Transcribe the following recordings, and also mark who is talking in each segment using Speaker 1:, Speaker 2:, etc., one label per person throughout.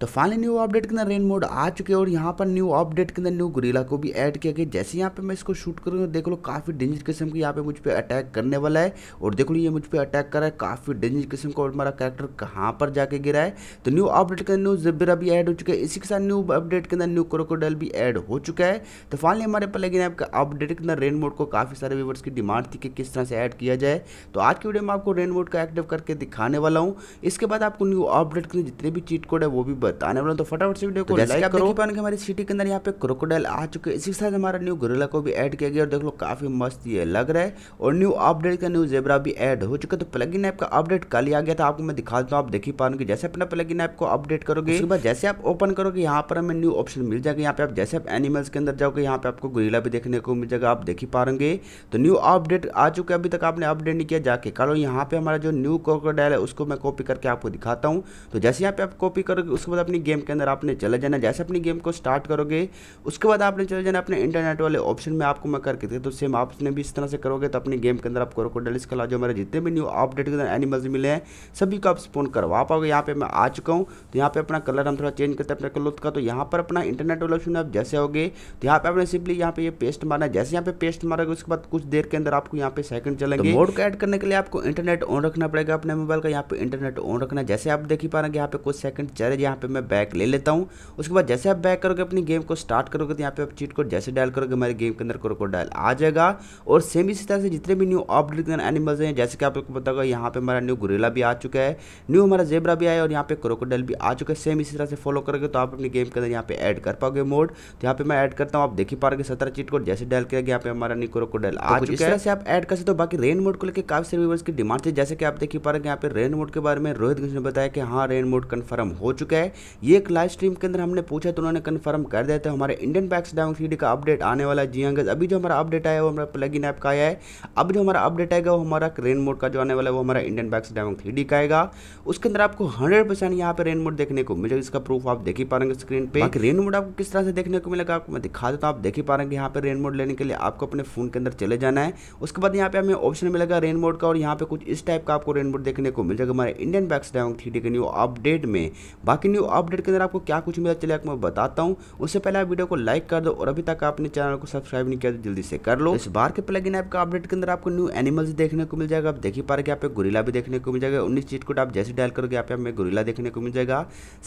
Speaker 1: तो finally new update के अंदर रेन मोड आ चुके और यहाँ पर न्यू अपडेट के अंदर न्यू गुरीला को भी ऐड किया गया जैसे यहाँ पे मैं इसको शूट करूँगा देख लो काफ़ी डेंजर किस्म की यहाँ पे मुझ पर अटैक करने वाला है और देख लो ये मुझ पर अटैक कर रहा है काफ़ी डेंजर किस्म का और मेरा कैरेक्टर कहाँ पर जाके गिरा है तो न्यू अपडेट के अंदर न्यू जबरा भी ऐड हो चुका है इसी के साथ न्यू अपडेट के अंदर न्यू क्रोकोडल भी ऐड हो चुका है तो फाइनली हमारे पर लेकिन आपका अपडेट के अंदर रेन मोड को काफ़ी सारे व्यूवर्स की डिमांड थी कि किस तरह से ऐड किया जाए तो आज की वीडियो में आपको रेन मोड का एक्टिव करके दिखाने वाला हूँ इसके बाद आपको न्यू अपडेट के जितने भी चीट कोड है वो भी बताने वाला तो फटाफट से वीडियो तो को लाइक करो देख पाने के हमारी सिटी के अंदर यहाँ पे क्रोकोडाइल आ चुके इसी साथ हमारा न्यू गोरिल्ला को भी ऐड किया गया और देख लो काफी मस्त ये लग रहा है और न्यू अपडेट का न्यू जेबरा भी ऐड हो चुका तो प्लग इन ऐप का अपडेट कल ही आ गया था आपको मैं दिखा दूँ आप देख ही पाओगे जैसे अपना प्लग इन ऐप को अपडेट करोगे उसके बाद जैसे आप ओपन करोगे यहाँ पर हमें न्यू ऑप्शन मिल जाएगा यहाँ पे आप जैसे आप एनिमल्स के अंदर जाओगे यहाँ पे आपको गोरिल्ला भी देखने को मिल जाएगा आप देख ही पाएंगे तो न्यू अपडेट आ चुके अभी तक आपने अपडेट नहीं किया जाके कल यहाँ पे हमारा जो न्यू क्रोकोडाइल है उसको मैं कॉपी करके आपको दिखाता हूँ तो जैसे यहाँ पे आप कॉपी करोगे उसके बाद अपनी गेम के अंदर आपने चले जाना जैसे अपनी गेम को स्टार्ट करोगे उसके बाद आपने चले जाना अपने इंटरनेट वाले ऑप्शन में आपको मैं करके तो सेम आपने भी इस तरह से करोगे तो अपनी गेम के अंदर आप क्रोकोडाइल्स का जो हमारे जितने भी न्यू अपडेट के अंदर एनिमल्स मिले हैं सभी को आप स्पोन करवा पाओगे यहाँ पर मैं आ चुका हूँ तो यहाँ पर अपना कलर हम थोड़ा चेंज करते हैं अपने क्लोथ का तो यहाँ पर अपना इंटरनेट वाले ऑप्शन में आप जैसे होगे तो यहाँ पर आपने सिंपली यहाँ पर पेस्ट मारना है जैसे यहाँ पे पेस्ट मारोगे उसके बाद कुछ देर के अंदर आपको यहाँ पे सेकंड तो चलेंगे मोड को ऐड करने के लिए आपको इंटरनेट ऑन रखना पड़ेगा अपने मोबाइल का यहाँ पे इंटरनेट ऑन रखना जैसे आप देख ही पा रहे हैं यहाँ पे कुछ सेकंड चले यहाँ पे फिर मैं बैक ले लेता हूँ उसके बाद जैसे आप बैक करोगे अपनी गेम को स्टार्ट करोगे तो यहाँ पे आप चीट कोड जैसे डायल करोगे हमारे गेम के अंदर डायल आ जाएगा और सेम इसी तरह से जितने भी न्यू ऑब्लिकन एनिमल्स हैं जैसे कि आप लोग को पता होगा यहाँ पे हमारा न्यू गुरेला भी आ चुका है न्यू हमारा जेबरा भी आया और यहाँ पे क्रोकोडाइल भी आ चुका है सेम इसी तरह से फॉलो करोगे तो आप अपने गेम के अंदर यहाँ पे ऐड कर पाओगे मोड तो यहाँ पे मैं ऐड करता हूँ आप देख ही पा रहे सत्रह चीट कोड जैसे डायल किया यहाँ पे हमारा न्यू क्रोकोडाइल तो आ चुका है से आप ऐड कर सकते हो बाकी रेन मोड को लेकर काफी सारे व्यवर्स की डिमांड थी जैसे कि आप देख ही पा रहे हैं यहाँ पे रेन मोड के बारे में रोहित घोष ने बताया कि हाँ रेन मोड कन्फर्म हो चुका है ये एक लाइव स्ट्रीम के अंदर हमने पूछा तो उन्होंने कन्फर्म कर दिया था हमारे इंडियन पैक्स डाउन थ्री का अपडेट आने वाला है जी हाँ अभी जो हमारा अपडेट आया वो हमारा प्लग इन ऐप का आया है अब जो हमारा अपडेट आएगा वो हमारा रेन मोड का जो आने वाला है वो हमारा इंडियन पैक्स डाउन थ्री का आएगा उसके अंदर आपको हंड्रेड परसेंट यहाँ पर रेन मोड देखने को मिलेगा इसका प्रूफ आप देख ही पाएंगे स्क्रीन पर रेन मोड आपको किस तरह से देखने को मिलेगा आपको मैं दिखा देता हूँ आप देख ही पाएंगे यहाँ पर रेन मोड लेने के लिए आपको अपने फोन के अंदर चले जाना है उसके बाद यहाँ पे हमें ऑप्शन मिलेगा रेन मोड का और यहाँ पे कुछ इस टाइप का आपको रेन मोड देखने को मिल जाएगा हमारे इंडियन पैक्स डाउन थ्री के न्यू अपडेट में बाकी न्यू अपडेट के अंदर आपको क्या कुछ मिला चले आपको मैं बताता हूँ उससे पहले आप वीडियो को लाइक कर दो और अभी तक आपने चैनल को सब्सक्राइब नहीं किया तो जल्दी से कर लो इस बार के प्लग इन ऐप का अपडेट के अंदर आपको न्यू एनिमल्स देखने को मिल जाएगा आप देख ही पा रहे आप गुरीला भी देखने को मिल जाएगा उन्नीस चीट कोड आप जैसे डायल करोगे आप गुरीला देखने को मिल जाएगा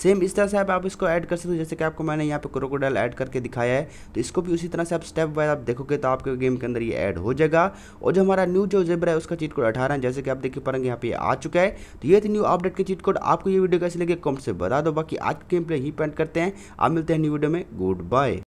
Speaker 1: सेम इस तरह से आप, इसको ऐड कर सकते हो जैसे कि आपको मैंने यहाँ पे क्रोकोडाइल ऐड करके दिखाया है तो इसको भी उसी तरह से आप स्टेप बाय आप देखोगे तो आपके गेम के अंदर ये ऐड हो जाएगा और जो हमारा न्यू जो जेबरा है उसका चीट कोड अठारह जैसे कि आप देख पाएंगे यहाँ पे आ चुका है तो ये थी न्यू अपडेट के चीट कोड आपको ये वीडियो कैसे लगे कॉमेंट से बता दो कि आज के गेम प्ले ही पेंट करते हैं आप मिलते हैं न्यू वीडियो में गुड बाय